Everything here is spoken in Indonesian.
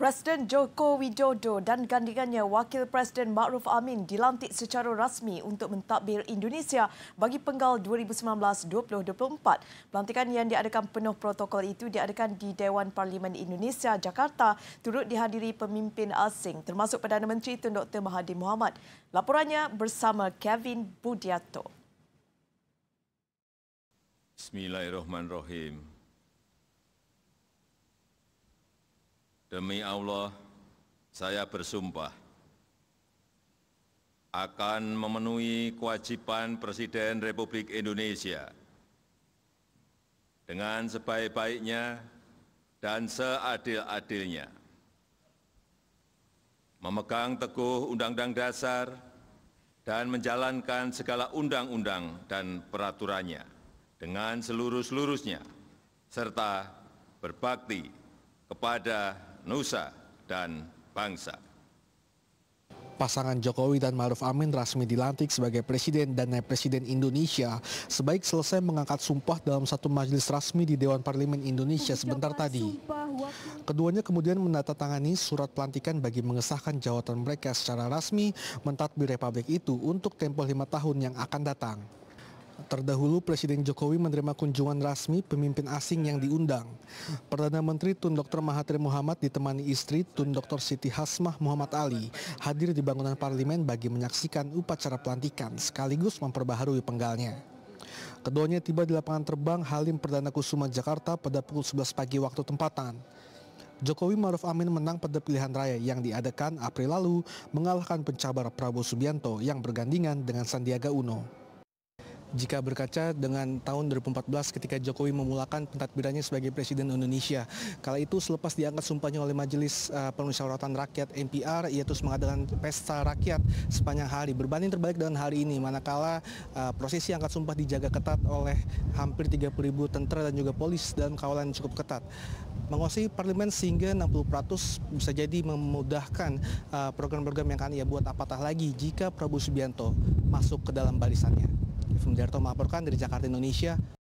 Presiden Joko Widodo dan gandingannya Wakil Presiden Ma'ruf Amin dilantik secara rasmi untuk mentadbir Indonesia bagi penggal 2019-2024. Pelantikan yang diadakan penuh protokol itu diadakan di Dewan Parlimen Indonesia, Jakarta turut dihadiri pemimpin asing termasuk Perdana Menteri Tun Dr. Mahathir Mohamad. Laporannya bersama Kevin Budiato. Bismillahirrahmanirrahim. Demi Allah, saya bersumpah akan memenuhi kewajiban Presiden Republik Indonesia dengan sebaik-baiknya dan seadil-adilnya, memegang teguh Undang-Undang Dasar dan menjalankan segala undang-undang dan peraturannya dengan seluruh-seluruhnya, serta berbakti kepada nusa, dan bangsa. Pasangan Jokowi dan Maruf Amin resmi dilantik sebagai Presiden dan Naib Presiden Indonesia sebaik selesai mengangkat sumpah dalam satu majelis resmi di Dewan Parlemen Indonesia sebentar tadi. Keduanya kemudian menandatangani surat pelantikan bagi mengesahkan jawatan mereka secara resmi mentadbir Republik itu untuk tempo lima tahun yang akan datang. Terdahulu Presiden Jokowi menerima kunjungan resmi pemimpin asing yang diundang. Perdana Menteri Tun Dr. Mahathir Muhammad ditemani istri Tun Dr. Siti Hasmah Muhammad Ali hadir di bangunan parlemen bagi menyaksikan upacara pelantikan sekaligus memperbaharui penggalnya. Keduanya tiba di lapangan terbang Halim Perdana Kusuma Jakarta pada pukul 11 pagi waktu tempatan. Jokowi Maruf Amin menang pada pilihan raya yang diadakan April lalu mengalahkan pencabar Prabowo Subianto yang bergandingan dengan Sandiaga Uno jika berkaca dengan tahun 2014 ketika Jokowi memulakan pentadbirannya sebagai Presiden Indonesia. Kala itu selepas diangkat sumpahnya oleh Majelis uh, eh, Permusyawaratan Rakyat MPR, ia terus mengadakan pesta rakyat sepanjang hari. Berbanding terbalik dengan hari ini, manakala uh, eh, prosesi angkat sumpah dijaga ketat oleh hampir ribu tentara dan juga polis dalam kawalan yang cukup ketat menguasai parlemen sehingga 60% bisa jadi memudahkan eh, program-program uh, yang akan ia buat apatah lagi jika Prabowo Subianto masuk ke dalam barisannya arief melaporkan dari jakarta indonesia